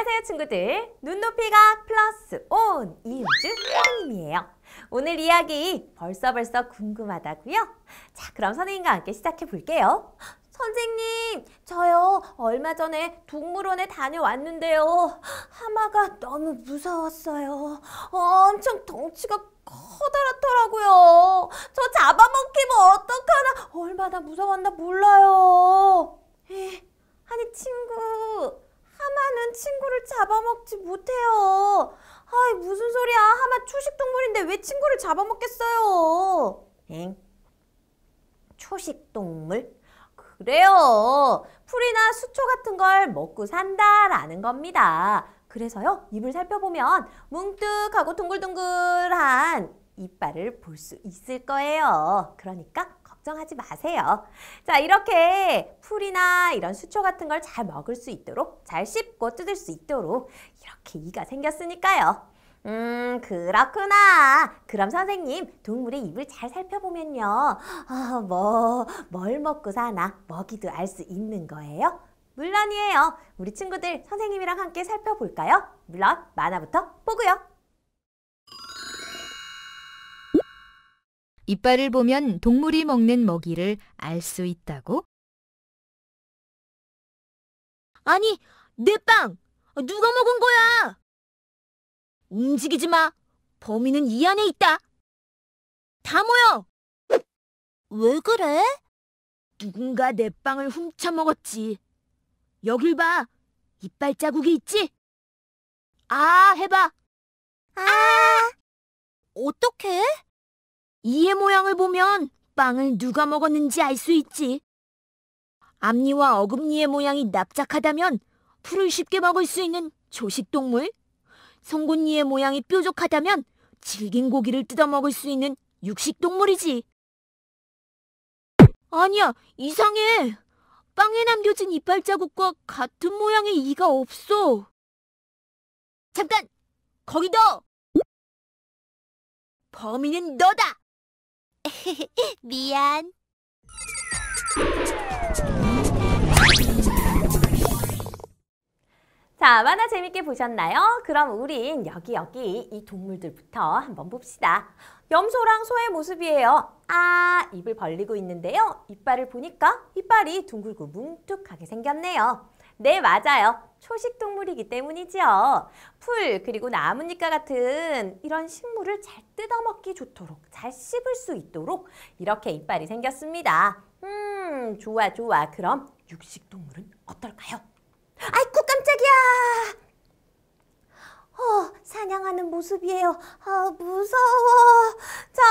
안녕하세요 친구들 눈높이가 플러스 온 이우주 선생님이에요 오늘 이야기 벌써 벌써 궁금하다고요? 자 그럼 선생님과 함께 시작해 볼게요 선생님 저요 얼마 전에 동물원에 다녀왔는데요 하마가 너무 무서웠어요 엄청 덩치가 커다랗더라고요 저 잡아먹히면 어떡하나 얼마나 무서웠나 몰라요 에이, 아니 친구 하마 친구를 잡아먹지 못해요. 아이, 무슨 소리야. 하마 초식동물인데 왜 친구를 잡아먹겠어요. 엥? 초식동물? 그래요. 풀이나 수초 같은 걸 먹고 산다라는 겁니다. 그래서요, 입을 살펴보면 뭉뚝하고 동글동글한 이빨을 볼 수 있을 거예요. 그러니까 걱정하지 마세요. 자, 이렇게 풀이나 이런 수초 같은 걸 잘 먹을 수 있도록 잘 씹고 뜯을 수 있도록 이렇게 이가 생겼으니까요. 음, 그렇구나. 그럼 선생님, 동물의 입을 잘 살펴보면요. 아, 뭐, 뭘 먹고 사나 먹이도 알 수 있는 거예요? 물론이에요. 우리 친구들 선생님이랑 함께 살펴볼까요? 물론 만화부터 보고요. 이빨을 보면 동물이 먹는 먹이를 알 수 있다고? 아니, 내 빵! 누가 먹은 거야? 움직이지 마! 범인은 이 안에 있다! 다 모여! 왜 그래? 누군가 내 빵을 훔쳐먹었지. 여길 봐! 이빨 자국이 있지? 아, 해봐! 아! 어떻게? 이의 모양을 보면 빵을 누가 먹었는지 알 수 있지. 앞니와 어금니의 모양이 납작하다면 풀을 쉽게 먹을 수 있는 조식동물, 송곳니의 모양이 뾰족하다면 질긴 고기를 뜯어 먹을 수 있는 육식동물이지. 아니야, 이상해. 빵에 남겨진 이빨 자국과 같은 모양의 이가 없어. 잠깐! 거기 너! 범인은 너다! 미안. 자, 만화 재밌게 보셨나요? 그럼 우린 여기 여기 이 동물들부터 한번 봅시다. 염소랑 소의 모습이에요. 아, 입을 벌리고 있는데요. 이빨을 보니까 이빨이 둥글고 뭉툭하게 생겼네요. 네, 맞아요. 초식 동물이기 때문이지요. 풀 그리고 나뭇잎과 같은 이런 식물을 잘 뜯어먹기 좋도록 잘 씹을 수 있도록 이렇게 이빨이 생겼습니다. 음 좋아 좋아 그럼 육식 동물은 어떨까요? 아이쿠 깜짝이야. 어 사냥하는 모습이에요. 아 무서워. 자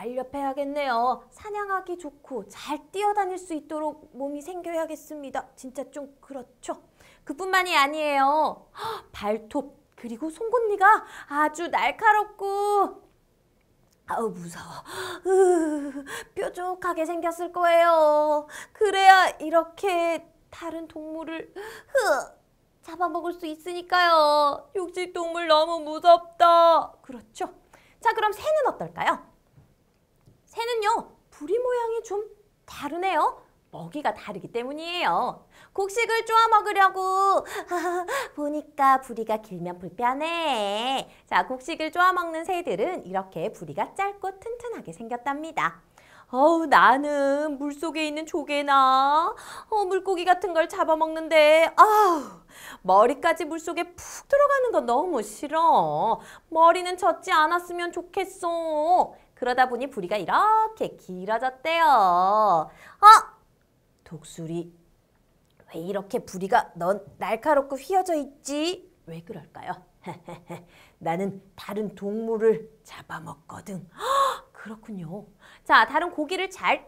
날렵해야겠네요. 사냥하기 좋고 잘 뛰어다닐 수 있도록 몸이 생겨야겠습니다. 진짜 좀 그렇죠? 그뿐만이 아니에요. 발톱 그리고 송곳니가 아주 날카롭고 아우 무서워. 으, 뾰족하게 생겼을 거예요. 그래야 이렇게 다른 동물을 흐, 잡아먹을 수 있으니까요. 육식동물 너무 무섭다. 그렇죠? 자 그럼 새는 어떨까요? 새는요, 부리 모양이 좀 다르네요. 먹이가 다르기 때문이에요. 곡식을 쪼아 먹으려고 보니까 부리가 길면 불편해. 자, 곡식을 쪼아 먹는 새들은 이렇게 부리가 짧고 튼튼하게 생겼답니다. 어우 나는 물속에 있는 조개나 어, 물고기 같은 걸 잡아먹는데 아우 머리까지 물속에 푹 들어가는 거 너무 싫어. 머리는 젖지 않았으면 좋겠어. 그러다 보니 부리가 이렇게 길어졌대요. 어? 독수리, 왜 이렇게 부리가 넌 날카롭고 휘어져 있지? 왜 그럴까요? 나는 다른 동물을 잡아먹거든. 그렇군요. 자, 다른 고기를 잘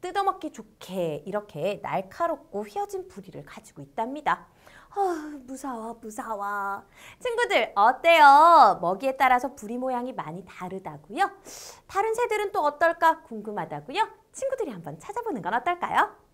뜯어먹기 좋게 이렇게 날카롭고 휘어진 부리를 가지고 있답니다. 아, 무서워, 무서워. 친구들, 어때요? 먹이에 따라서 부리 모양이 많이 다르다고요? 다른 새들은 또 어떨까 궁금하다고요? 친구들이 한번 찾아보는 건 어떨까요?